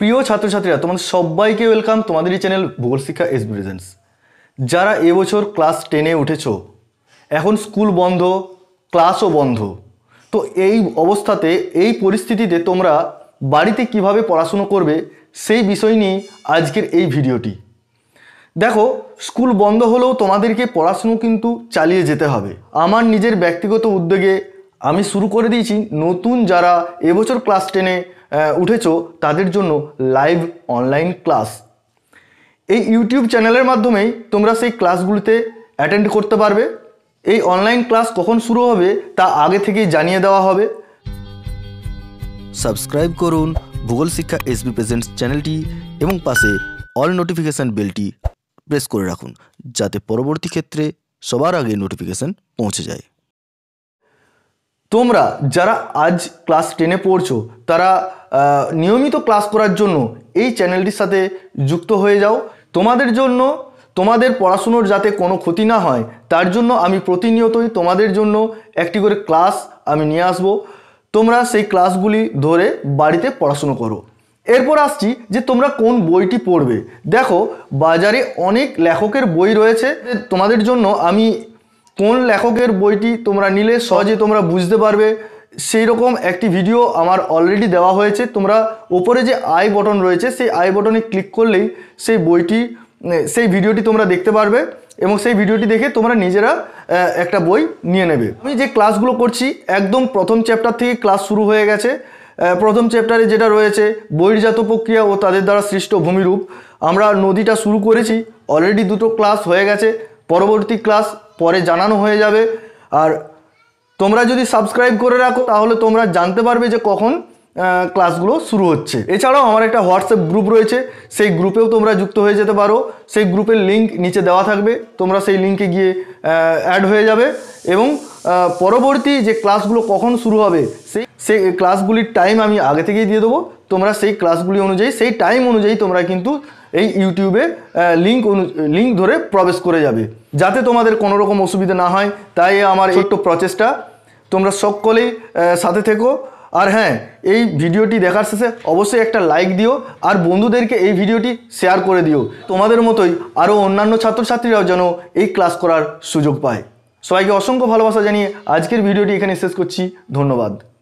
প্রিয় ছাত্রছাত্রীরা তোমাদের সবাইকে ওয়েলকাম তোমাদেরই চ্যানেল ভূগোল শিক্ষা এস প্রেজেন্স যারা এবছর ক্লাস টেনে উঠেছ এখন স্কুল বন্ধ ক্লাসও বন্ধ তো এই অবস্থাতে এই পরিস্থিতিতে তোমরা বাড়িতে কিভাবে পড়াশুনো করবে সেই বিষয় নিয়ে আজকের এই ভিডিওটি দেখো স্কুল বন্ধ হলেও তোমাদেরকে পড়াশুনো কিন্তু চালিয়ে যেতে হবে আমার নিজের ব্যক্তিগত উদ্যোগে আমি শুরু করে দিয়েছি নতুন যারা এবছর ক্লাস টেনে উঠেছ তাদের জন্য লাইভ অনলাইন ক্লাস এই ইউটিউব চ্যানেলের মাধ্যমেই তোমরা সেই ক্লাসগুলিতে অ্যাটেন্ড করতে পারবে এই অনলাইন ক্লাস কখন শুরু হবে তা আগে থেকেই জানিয়ে দেওয়া হবে সাবস্ক্রাইব করুন ভূগোল শিক্ষা এসবি প্রেজেন্টস চ্যানেলটি এবং পাশে অল নোটিফিকেশান বেলটি প্রেস করে রাখুন যাতে পরবর্তী ক্ষেত্রে সবার আগে নোটিফিকেশান পৌঁছে যায় তোমরা যারা আজ ক্লাস টেনে পড়ছো তারা নিয়মিত ক্লাস করার জন্য এই চ্যানেলটির সাথে যুক্ত হয়ে যাও তোমাদের জন্য তোমাদের পড়াশুনোর যাতে কোনো ক্ষতি না হয় তার জন্য আমি প্রতিনিয়তই তোমাদের জন্য একটি করে ক্লাস আমি নিয়ে আসব তোমরা সেই ক্লাসগুলি ধরে বাড়িতে পড়াশুনো করো এরপর আসছি যে তোমরা কোন বইটি পড়বে দেখো বাজারে অনেক লেখকের বই রয়েছে তোমাদের জন্য আমি কোন লেখকের বইটি তোমরা নিলে সহজে তোমরা বুঝতে পারবে সেই রকম একটি ভিডিও আমার অলরেডি দেওয়া হয়েছে তোমরা ওপরে যে আই বটন রয়েছে সেই আই বটনে ক্লিক করলেই সেই বইটি সেই ভিডিওটি তোমরা দেখতে পারবে এবং সেই ভিডিওটি দেখে তোমরা নিজেরা একটা বই নিয়ে নেবে আমি যে ক্লাসগুলো করছি একদম প্রথম চ্যাপ্টার থেকে ক্লাস শুরু হয়ে গেছে প্রথম চ্যাপ্টারে যেটা রয়েছে বহির্জাত প্রক্রিয়া ও তাদের দ্বারা সৃষ্ট ভূমিরূপ আমরা নদীটা শুরু করেছি অলরেডি দুটো ক্লাস হয়ে গেছে পরবর্তী ক্লাস পরে জানানো হয়ে যাবে আর তোমরা যদি সাবস্ক্রাইব করে রাখো তাহলে তোমরা জানতে পারবে যে কখন ক্লাসগুলো শুরু হচ্ছে এছাড়াও আমার একটা হোয়াটসঅ্যাপ গ্রুপ রয়েছে সেই গ্রুপেও তোমরা যুক্ত হয়ে যেতে পারো সেই গ্রুপের লিঙ্ক নিচে দেওয়া থাকবে তোমরা সেই লিঙ্কে গিয়ে অ্যাড হয়ে যাবে এবং পরবর্তী যে ক্লাসগুলো কখন শুরু হবে সেই সেই ক্লাসগুলির টাইম আমি আগে থেকেই দিয়ে দেবো তোমরা সেই ক্লাসগুলি অনুযায়ী সেই টাইম অনুযায়ী তোমরা কিন্তু এই ইউটিউবে লিঙ্ক অনু লিঙ্ক ধরে প্রবেশ করে যাবে যাতে তোমাদের কোনো রকম অসুবিধা না হয় তাই আমার ছোট্ট প্রচেষ্টা তোমরা সকলেই সাথে থেকো আর হ্যাঁ এই ভিডিওটি দেখার শেষে অবশ্যই একটা লাইক দিও আর বন্ধুদেরকে এই ভিডিওটি শেয়ার করে দিও তোমাদের মতোই আরও অন্যান্য ছাত্রছাত্রীরাও যেন এই ক্লাস করার সুযোগ পায় সবাইকে অসংখ্য ভালোবাসা জানিয়ে আজকের ভিডিওটি এখানে শেষ করছি ধন্যবাদ